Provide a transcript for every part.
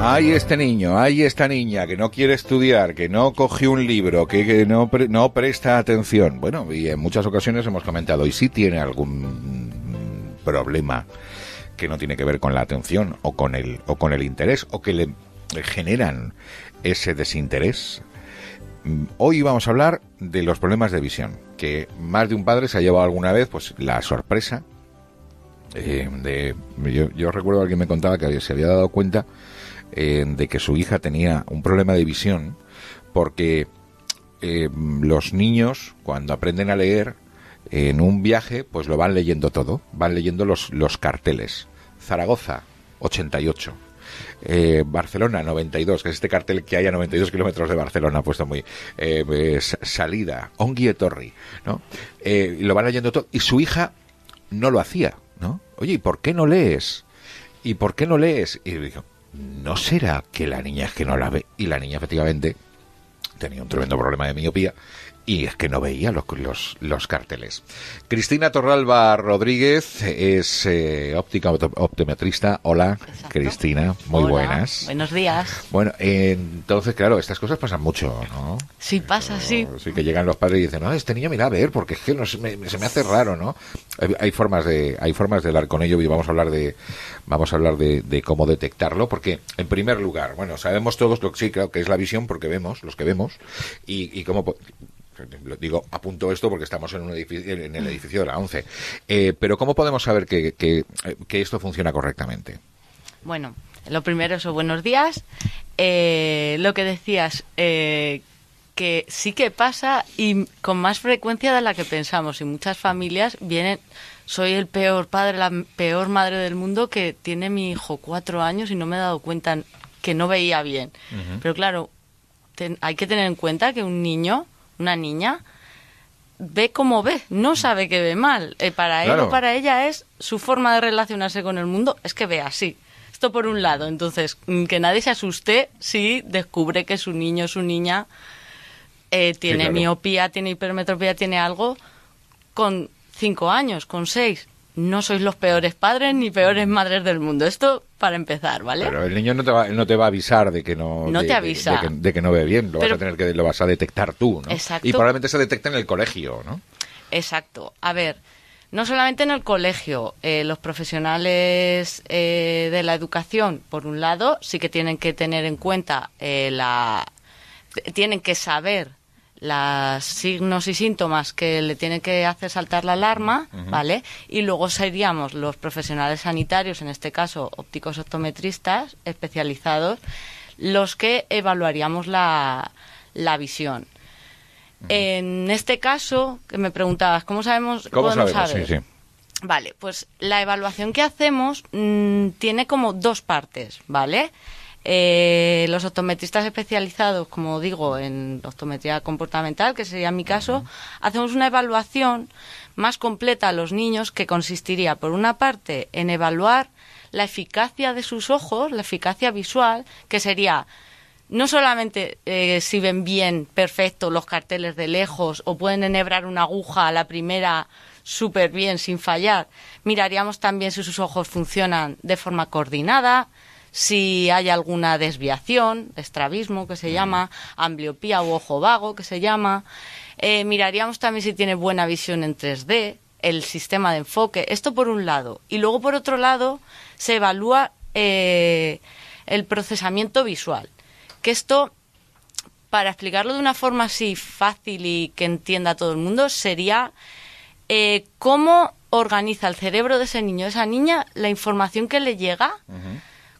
Hay este niño, hay esta niña que no quiere estudiar, que no coge un libro, que, no, presta atención. Bueno, y en muchas ocasiones hemos comentado, y si tiene algún problema que no tiene que ver con la atención o con el, o con el interés, o que le generan ese desinterés. Mm, hoy vamos a hablar de los problemas de visión, que más de un padre se ha llevado alguna vez pues la sorpresa eh, de yo, recuerdo a alguien me contaba que se había dado cuenta de que su hija tenía un problema de visión porque eh, los niños cuando aprenden a leer en un viaje pues lo van leyendo todo, van leyendo los, los carteles. Zaragoza, 88. Eh, Barcelona 92, que es este cartel que hay a 92 kilómetros de Barcelona, puesto muy eh, salida salida, Onguietorri, ¿no? lo van leyendo todo, y su hija no lo hacía, ¿no? Oye, ¿y por qué no lees? ¿Y por qué no lees? Y dijo ¿no será que la niña es que no la ve? Y la niña efectivamente tenía un tremendo problema de miopía y es que no veía los, los, los carteles. Cristina Torralba Rodríguez es eh, óptica optometrista. Hola, Cristina, muy buenas. Buenos días. Bueno, entonces, claro, estas cosas pasan mucho, ¿no? Sí, pasa, sí. Sí, que llegan los padres y dicen, no, este niño mira a ver, porque es que no, se, me, hace raro, ¿no? Hay, formas de hay formas de hablar con ello y vamos a hablar de vamos a hablar de, cómo detectarlo, porque en primer lugar, bueno, sabemos todos lo que sí, claro, que es la visión porque vemos, los que vemos, y, y cómo digo, apunto esto porque estamos en, un en el edificio de la 11 eh, pero ¿cómo podemos saber que, esto funciona correctamente? Bueno, lo primero es buenos días. Eh, lo que decías, eh, que sí que pasa y con más frecuencia de la que pensamos. Y muchas familias vienen, soy el peor padre, la peor madre del mundo que tiene mi hijo cuatro años y no me he dado cuenta que no veía bien. Pero claro, hay que tener en cuenta que un niño una niña, ve como ve, no sabe que ve mal. Eh, para él o para ella es su forma de relacionarse con el mundo, es que ve así. Esto por un lado, entonces, mm, que nadie se asuste si descubre que su niño o su niña eh, tiene miopía, tiene hipermetropía, tiene algo con cinco años, con seis no sois los peores padres ni peores madres del mundo. Esto para empezar, ¿vale? Pero el niño no te va, no te va a avisar de que no, te De, que, no ve bien, lo vas a tener que lo vas a detectar tú, ¿no? Exacto. Y probablemente se detecta en el colegio, ¿no? Exacto. A ver, no solamente en el colegio, eh, los profesionales eh, de la educación, por un lado, sí que tienen que tener en cuenta eh, la tienen que saber los signos y síntomas que le tiene que hacer saltar la alarma, ¿vale? Y luego seríamos los profesionales sanitarios, en este caso ópticos optometristas especializados, los que evaluaríamos la, visión. En este caso, que me preguntabas, ¿cómo sabemos? ¿Cómo sabemos? Sí, sí. Vale, pues la evaluación que hacemos mm, tiene como dos partes, ¿vale? Eh, los optometristas especializados, como digo, en optometría comportamental, que sería mi caso, hacemos una evaluación más completa a los niños que consistiría, por una parte, en evaluar la eficacia de sus ojos, la eficacia visual, que sería no solamente eh, si ven bien, perfecto, los carteles de lejos o pueden enhebrar una aguja a la primera súper bien, sin fallar, miraríamos también si sus ojos funcionan de forma coordinada, si hay alguna desviación, estrabismo que se mm. llama, ambliopía o ojo vago que se llama. Eh, miraríamos también si tiene buena visión en 3D, el sistema de enfoque. Esto por un lado. Y luego por otro lado se evalúa eh, el procesamiento visual. Que esto, para explicarlo de una forma así fácil y que entienda todo el mundo, sería eh, cómo organiza el cerebro de ese niño, esa niña, la información que le llega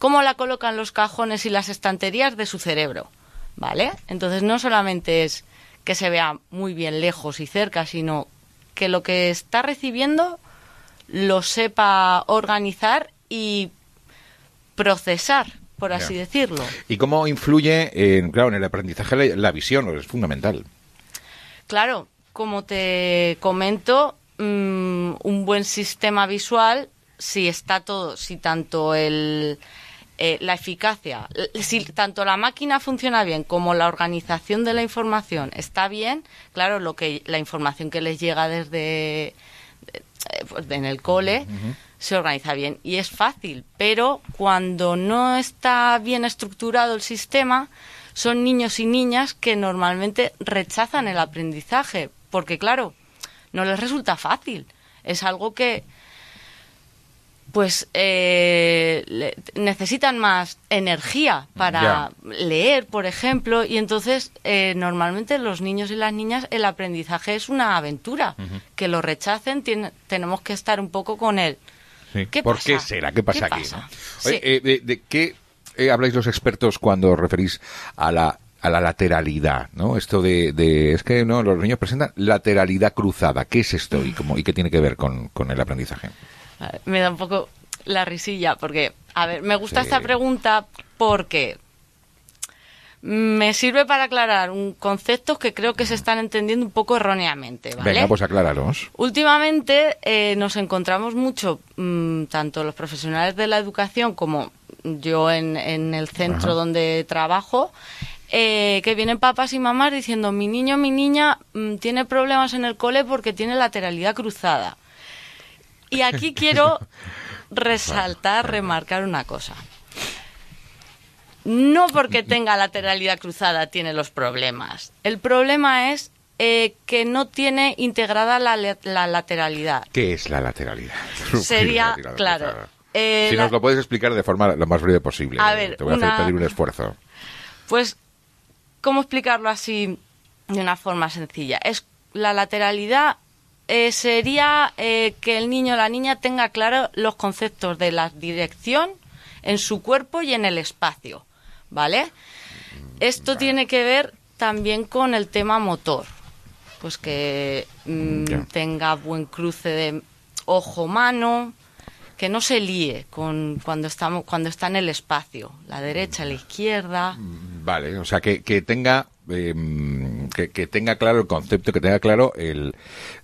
cómo la colocan los cajones y las estanterías de su cerebro, ¿vale? Entonces no solamente es que se vea muy bien lejos y cerca, sino que lo que está recibiendo lo sepa organizar y procesar, por así decirlo. ¿Y cómo influye, en, claro, en el aprendizaje la, visión? Es fundamental. Claro, como te comento, mm, un buen sistema visual, si está todo, si tanto el, eh, la eficacia, si tanto la máquina funciona bien como la organización de la información está bien, claro, lo que la información que les llega desde eh, pues, en el cole se organiza bien y es fácil, pero cuando no está bien estructurado el sistema, son niños y niñas que normalmente rechazan el aprendizaje, porque claro, no les resulta fácil. Es algo que, pues eh, necesitan más energía para leer, por ejemplo, y entonces eh, normalmente los niños y las niñas el aprendizaje es una aventura. Que lo rechacen, tenemos que estar un poco con él. ¿Por qué será? ¿Qué pasa aquí? Eh, de, qué habláis los expertos cuando referís a la lateralidad, ¿no? Esto de, es que no los niños presentan lateralidad cruzada. ¿Qué es esto y y qué tiene que ver con, con el aprendizaje? Me da un poco la risilla, porque, a ver, me gusta esta pregunta porque me sirve para aclarar un conceptos que creo que se están entendiendo un poco erróneamente. Venga, pues aclararos. Últimamente eh, nos encontramos mucho, mm, tanto los profesionales de la educación como yo en, el centro donde trabajo, eh, que vienen papás y mamás diciendo mi niño, mi niña mm, tiene problemas en el cole porque tiene lateralidad cruzada. Y aquí quiero resaltar, remarcar una cosa. No porque tenga lateralidad cruzada tiene los problemas. El problema es eh, que no tiene integrada la, lateralidad. ¿Qué es la lateralidad? Sería, claro. Eh, si nos lo puedes explicar de forma lo más breve posible. A eh, ver, te voy a hacer pedir un esfuerzo. Pues, ¿cómo explicarlo así de una forma sencilla? Es la lateralidad eh, sería eh, que el niño o la niña tenga claro los conceptos de la dirección en su cuerpo y en el espacio, ¿vale? Esto tiene que ver también con el tema motor, pues que mm, tenga buen cruce de ojo-mano, que no se líe con cuando estamos cuando está en el espacio, la derecha, la mm. izquierda. Vale, o sea que, tenga em, que, tenga claro el concepto, que tenga claro el,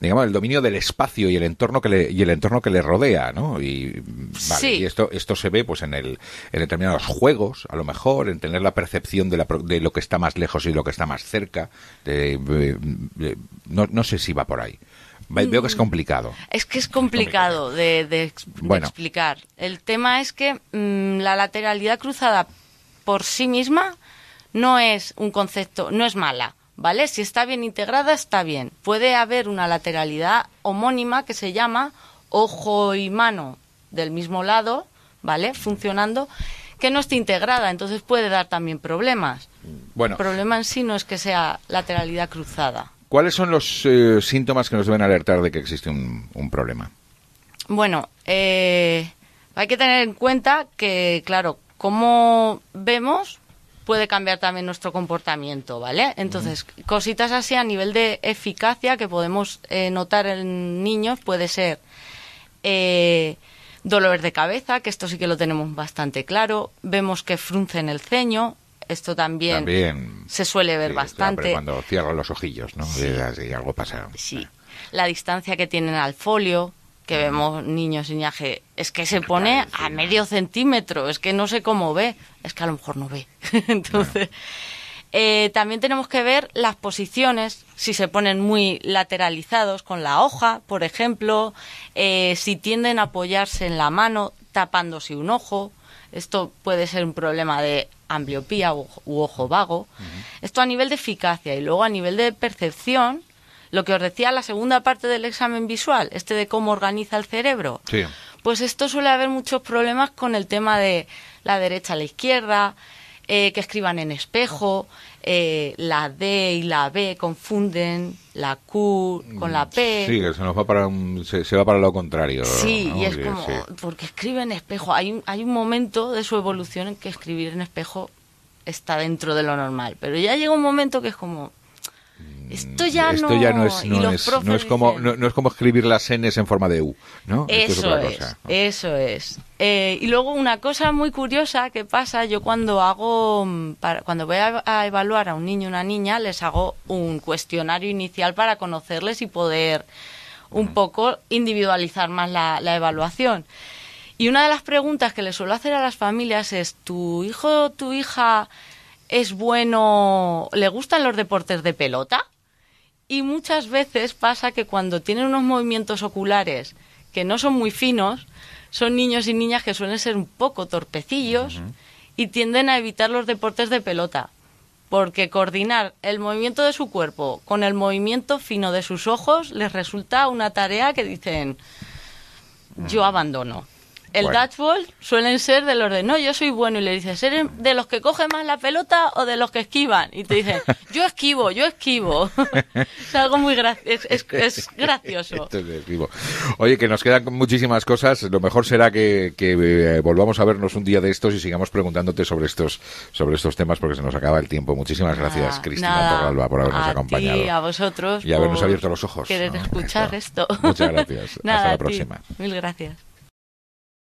digamos, el dominio del espacio y el entorno que le, y el entorno que le rodea, ¿no? Y, vale, y esto, esto se ve pues en el, en determinados juegos, a lo mejor, en tener la percepción de, lo que está más lejos y lo que está más cerca. no, sé si va por ahí. Veo que es mm. complicado. Es que es complicado, de, explicar. El tema es que mm, la lateralidad cruzada por sí misma no es un concepto, no es mala. ¿vale? Si está bien integrada, está bien. Puede haber una lateralidad homónima que se llama ojo y mano del mismo lado, ¿vale? Funcionando, que no esté integrada, entonces puede dar también problemas. Bueno. El problema en sí no es que sea lateralidad cruzada. ¿Cuáles son los eh, síntomas que nos deben alertar de que existe un, problema? Bueno, eh, hay que tener en cuenta que, claro, como vemos, puede cambiar también nuestro comportamiento, ¿vale? Entonces, cositas así a nivel de eficacia que podemos eh, notar en niños puede ser eh, dolor de cabeza, que esto sí que lo tenemos bastante claro, vemos que fruncen el ceño, esto también, se suele ver bastante. cuando cierran los ojillos, ¿no? Si algo pasa. Sí. La distancia que tienen al folio, que vemos niños y es que se pone a medio centímetro, es que no sé cómo ve, es que a lo mejor no ve. Entonces, eh, también tenemos que ver las posiciones, si se ponen muy lateralizados con la hoja, por ejemplo, eh, si tienden a apoyarse en la mano tapándose un ojo. Esto puede ser un problema de ambliopía u, ojo vago. Esto a nivel de eficacia y luego a nivel de percepción, lo que os decía la segunda parte del examen visual, este de cómo organiza el cerebro. Pues esto suele haber muchos problemas con el tema de la derecha, a la izquierda, eh, que escriban en espejo, eh, la D y la B confunden la Q con la P. Sí, que se va para se, va para lo contrario. Sí, y es como, porque escribe en espejo. Hay hay un momento de su evolución en que escribir en espejo está dentro de lo normal, pero ya llega un momento que es como, esto ya no, es, no es, como no, es como escribir las n's en forma de u, ¿no? Eso es, eso eh, es. y luego una cosa muy curiosa que pasa, yo cuando hago mm, cuando voy a, evaluar a un niño o una niña les hago un cuestionario inicial para conocerles y poder un mm. poco individualizar más la, la evaluación. Y una de las preguntas que le suelo hacer a las familias es, ¿tu hijo o tu hija es bueno, le gustan los deportes de pelota? Y muchas veces pasa que cuando tienen unos movimientos oculares que no son muy finos, son niños y niñas que suelen ser un poco torpecillos y tienden a evitar los deportes de pelota, porque coordinar el movimiento de su cuerpo con el movimiento fino de sus ojos les resulta una tarea que dicen yo abandono el bueno. dashboard suelen ser del orden, no, yo soy bueno. Y le dices, ¿eres de los que cogen más la pelota o de los que esquivan? Y te dicen, yo esquivo, yo esquivo. es algo muy es, gracioso. Oye, que nos quedan muchísimas cosas. Lo mejor será que, eh, volvamos a vernos un día de estos y sigamos preguntándote sobre estos, sobre estos temas porque se nos acaba el tiempo. Muchísimas gracias, ah, Cristina Torralba, por habernos acompañado. y a vosotros. Y habernos abierto los ojos. Querer escuchar esto. Muchas gracias. Hasta la próxima. Mil gracias.